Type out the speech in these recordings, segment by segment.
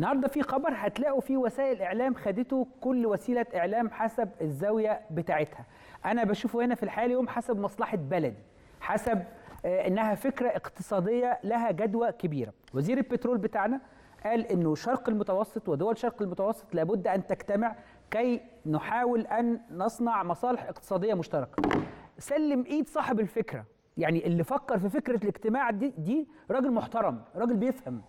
النهارده في خبر هتلاقوا فيه وسائل اعلام خدته كل وسيله اعلام حسب الزاويه بتاعتها انا بشوفه هنا في الحياه اليوم حسب مصلحه بلدي حسب آه، انها فكره اقتصاديه لها جدوى كبيره وزير البترول بتاعنا قال انه شرق المتوسط ودول شرق المتوسط لابد ان تجتمع كي نحاول ان نصنع مصالح اقتصاديه مشتركه سلم ايد صاحب الفكره يعني اللي فكر في فكره الاجتماع دي دي راجل محترم راجل بيفهم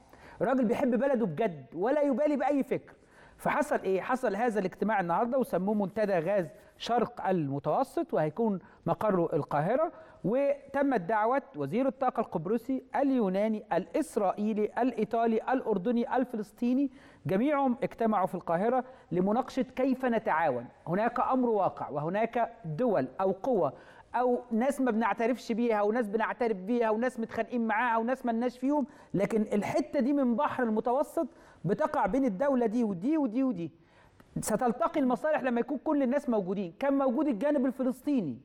راجل بيحب بلده بجد ولا يبالي باي فكر فحصل ايه حصل هذا الاجتماع النهارده وسموه منتدى غاز شرق المتوسط وهيكون مقره القاهره وتمت دعوه وزير الطاقه القبرصي اليوناني الاسرائيلي الايطالي الاردني الفلسطيني جميعهم اجتمعوا في القاهره لمناقشه كيف نتعاون هناك امر واقع وهناك دول او قوى او ناس ما بنعترفش بيها وناس بنعترف بيها وناس متخانقين معاها وناس لناش فيهم لكن الحته دي من بحر المتوسط بتقع بين الدوله دي ودي ودي ودي ستلتقي المصالح لما يكون كل الناس موجودين كان موجود الجانب الفلسطيني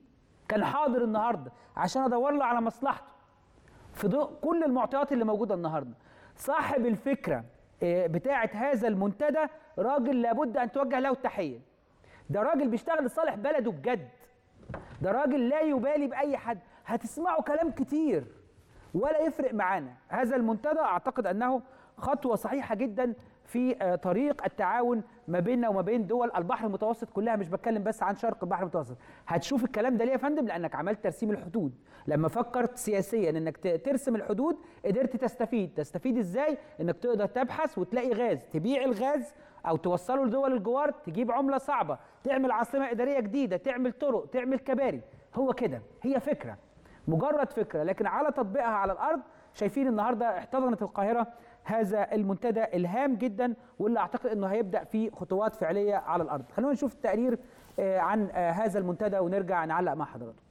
كان حاضر النهارده عشان ادور له على مصلحته في ضوء كل المعطيات اللي موجوده النهارده صاحب الفكره آه، بتاعه هذا المنتدى راجل لابد ان توجه له التحيه ده راجل بيشتغل لصالح بلده بجد ده راجل لا يبالي باي حد هتسمعوا كلام كتير ولا يفرق معانا هذا المنتدى اعتقد انه خطوه صحيحه جدا في آه، طريق التعاون ما بيننا وما بين دول البحر المتوسط كلها مش بتكلم بس عن شرق البحر المتوسط هتشوف الكلام ده ليه يا فندم لانك عملت ترسيم الحدود لما فكرت سياسيا انك ترسم الحدود قدرت تستفيد تستفيد ازاي انك تقدر تبحث وتلاقي غاز تبيع الغاز او توصله لدول الجوار تجيب عمله صعبه تعمل عاصمه اداريه جديده تعمل طرق تعمل كباري هو كده هي فكره مجرد فكره لكن على تطبيقها على الارض شايفين النهارده احتضنت القاهره هذا المنتدى الهام جدا واللي اعتقد انه هيبدا فيه خطوات فعليه على الارض خلونا نشوف التقرير آه، عن آه، هذا المنتدى ونرجع نعلق مع حضراتكم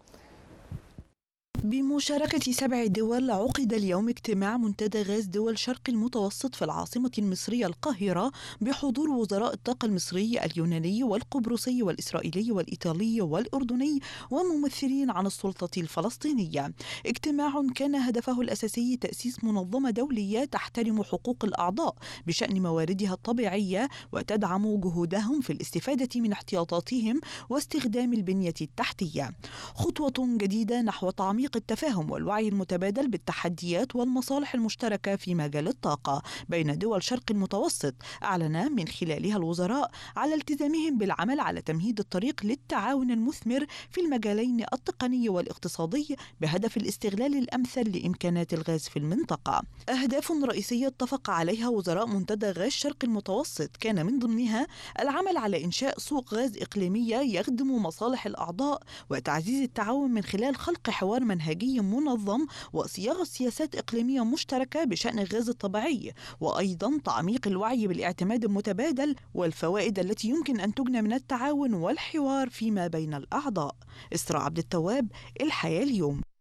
بمشاركة سبع دول عقد اليوم اجتماع منتدى غاز دول شرق المتوسط في العاصمة المصرية القاهرة بحضور وزراء الطاقة المصري اليوناني والقبرصي والإسرائيلي والإيطالي والأردني وممثلين عن السلطة الفلسطينية اجتماع كان هدفه الأساسي تأسيس منظمة دولية تحترم حقوق الأعضاء بشأن مواردها الطبيعية وتدعم جهودهم في الاستفادة من احتياطاتهم واستخدام البنية التحتية خطوة جديدة نحو تعميق طريق التفاهم والوعي المتبادل بالتحديات والمصالح المشتركه في مجال الطاقه بين دول شرق المتوسط اعلن من خلالها الوزراء على التزامهم بالعمل على تمهيد الطريق للتعاون المثمر في المجالين التقني والاقتصادي بهدف الاستغلال الامثل لامكانات الغاز في المنطقه اهداف رئيسيه اتفق عليها وزراء منتدى غاز شرق المتوسط كان من ضمنها العمل على انشاء سوق غاز اقليميه يخدم مصالح الاعضاء وتعزيز التعاون من خلال خلق حوار منهجي منهجي منظم وصياغة سياسات إقليمية مشتركة بشأن الغاز الطبيعي وأيضا تعميق الوعي بالاعتماد المتبادل والفوائد التي يمكن أن تجنى من التعاون والحوار فيما بين الأعضاء إسراء عبد التواب الحياة اليوم